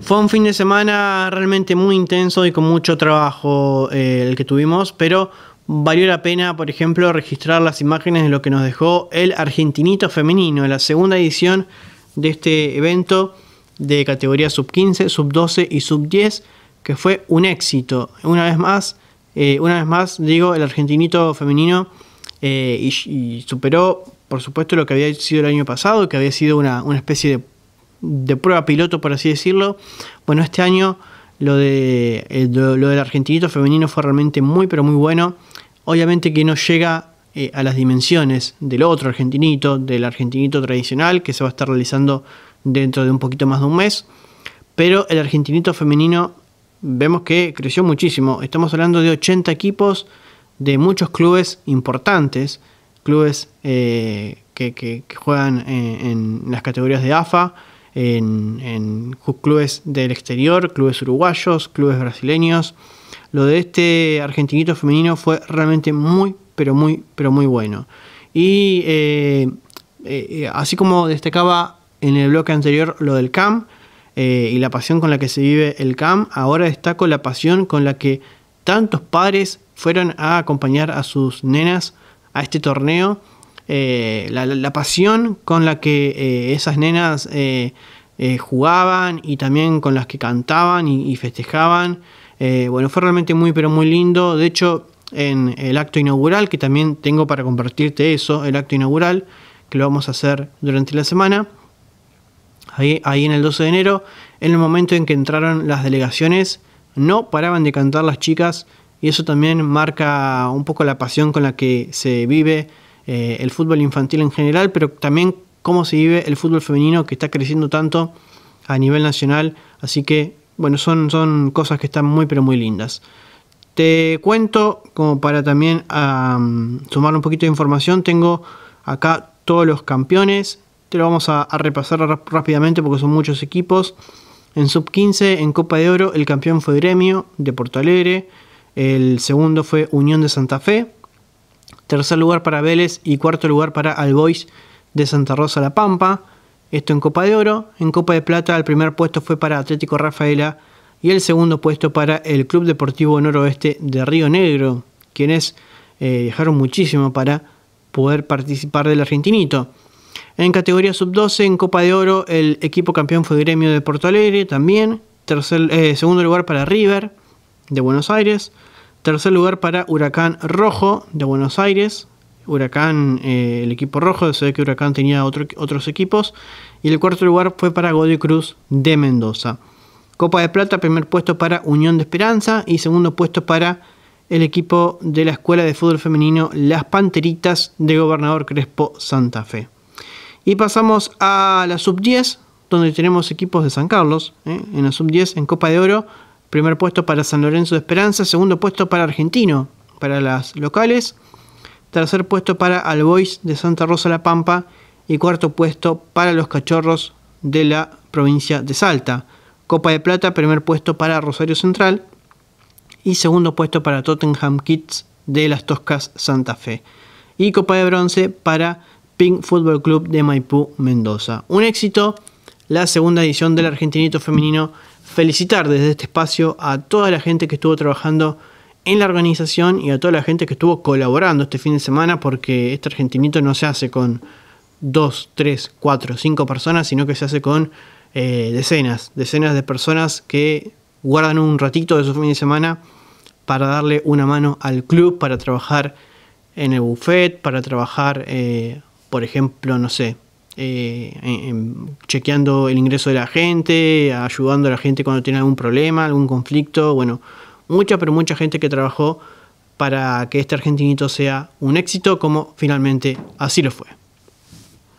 Fue un fin de semana realmente muy intenso y con mucho trabajo eh, el que tuvimos, pero valió la pena, por ejemplo, registrar las imágenes de lo que nos dejó el Argentinito Femenino, la segunda edición de este evento de categoría sub 15, sub 12 y sub 10, que fue un éxito. Una vez más, eh, una vez más, digo, el Argentinito Femenino eh, superó, por supuesto, lo que había sido el año pasado, que había sido una especie de de prueba piloto, por así decirlo. Bueno, este año lo, de, eh, del argentinito femenino fue realmente muy, pero muy bueno. Obviamente que no llega eh, a las dimensiones del otro argentinito, del argentinito tradicional, que se va a estar realizando dentro de un poquito más de un mes. Pero el argentinito femenino vemos que creció muchísimo. Estamos hablando de 80 equipos de muchos clubes importantes, clubes eh, que, juegan en las categorías de AFA, en, clubes del exterior, clubes uruguayos, clubes brasileños. Lo de este argentinito femenino fue realmente muy, pero muy, pero muy bueno. Y eh, eh, así como destacaba en el bloque anterior lo del CAM eh, y la pasión con la que se vive el CAM, ahora destaco la pasión con la que tantos padres fueron a acompañar a sus nenas a este torneo eh, la, pasión con la que eh, esas nenas eh, jugaban y también con las que cantaban y, festejaban. bueno, fue realmente muy, pero muy lindo. De hecho, en el acto inaugural, que también tengo para compartirte eso, el acto inaugural, que lo vamos a hacer durante la semana, ahí, ahí en el 12 de enero, en el momento en que entraron las delegaciones, no paraban de cantar las chicas y eso también marca un poco la pasión con la que se vive eh, el fútbol infantil en general, pero también cómo se vive el fútbol femenino que está creciendo tanto a nivel nacional. Así que, bueno, son, son cosas que están muy, pero muy lindas. Te cuento, como para también sumar un poquito de información, tengo acá todos los campeones. Te lo vamos a, repasar rápidamente porque son muchos equipos. En sub-15, en Copa de Oro, el campeón fue Gremio de Porto Alegre. El segundo fue Unión de Santa Fe tercer lugar para Vélez y cuarto lugar para Albois de Santa Rosa La Pampa. Esto en Copa de Oro. En Copa de Plata el primer puesto fue para Atlético Rafaela y el segundo puesto para el Club Deportivo Noroeste de Río Negro, quienes dejaron eh, muchísimo para poder participar del argentinito. En categoría sub-12, en Copa de Oro, el equipo campeón fue Gremio de Porto Alegre también. Tercer, eh, segundo lugar para River de Buenos Aires. Tercer lugar para Huracán Rojo de Buenos Aires. Huracán, eh, el equipo rojo, se que Huracán tenía otros equipos. Y el cuarto lugar fue para Godoy Cruz de Mendoza. Copa de Plata, primer puesto para Unión de Esperanza y segundo puesto para el equipo de la Escuela de Fútbol Femenino Las Panteritas de Gobernador Crespo Santa Fe. Y pasamos a la sub 10, donde tenemos equipos de San Carlos. Eh, en la sub 10, en Copa de Oro, Primer puesto para San Lorenzo de Esperanza, segundo puesto para Argentino, para las locales, tercer puesto para Alboys de Santa Rosa La Pampa y cuarto puesto para los Cachorros de la provincia de Salta. Copa de Plata, primer puesto para Rosario Central y segundo puesto para Tottenham Kids de las Toscas Santa Fe. Y Copa de Bronce para Pink Fútbol Club de Maipú, Mendoza. Un éxito, la segunda edición del Argentinito Femenino felicitar desde este espacio a toda la gente que estuvo trabajando en la organización y a toda la gente que estuvo colaborando este fin de semana porque este argentinito no se hace con dos, tres, cuatro, cinco personas, sino que se hace con eh, decenas, decenas de personas que guardan un ratito de su fin de semana para darle una mano al club, para trabajar en el buffet, para trabajar, eh, por ejemplo, no sé, eh, chequeando el ingreso de la gente, ayudando a la gente cuando tiene algún problema, algún conflicto, bueno, mucha, pero mucha gente que trabajó para que este argentinito sea un éxito como finalmente así lo fue.